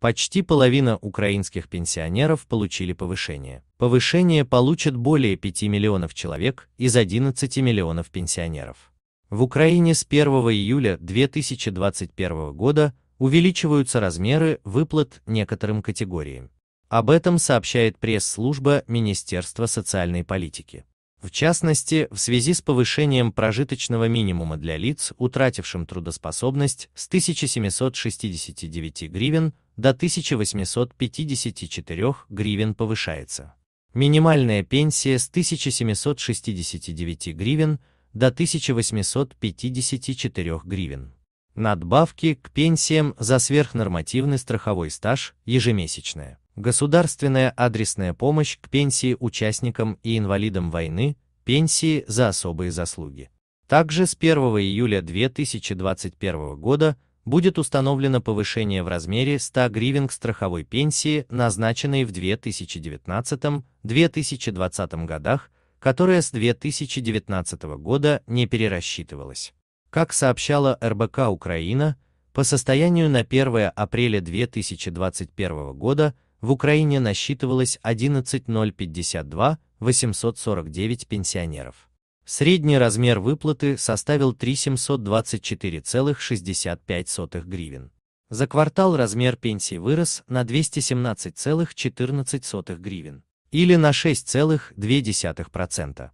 Почти половина украинских пенсионеров получили повышение. Повышение получат более 5 миллионов человек из 11 миллионов пенсионеров. В Украине с 1 июля 2021 года увеличиваются размеры выплат некоторым категориям. Об этом сообщает пресс-служба Министерства социальной политики. В частности, в связи с повышением прожиточного минимума для лиц, утратившим трудоспособность с 1769 гривен до 1854 гривен повышается. Минимальная пенсия с 1769 гривен до 1854 гривен. Надбавки к пенсиям за сверхнормативный страховой стаж ежемесячная. Государственная адресная помощь к пенсии участникам и инвалидам войны, пенсии за особые заслуги. Также с 1 июля 2021 года будет установлено повышение в размере 100 гривен к страховой пенсии, назначенной в 2019-2020 годах, которая с 2019 года не перерасчитывалась. Как сообщала РБК Украина, по состоянию на 1 апреля 2021 года в Украине насчитывалось 11052 849 пенсионеров. Средний размер выплаты составил 3724,65 гривен. За квартал размер пенсии вырос на 217,14 гривен, или на 6,2%.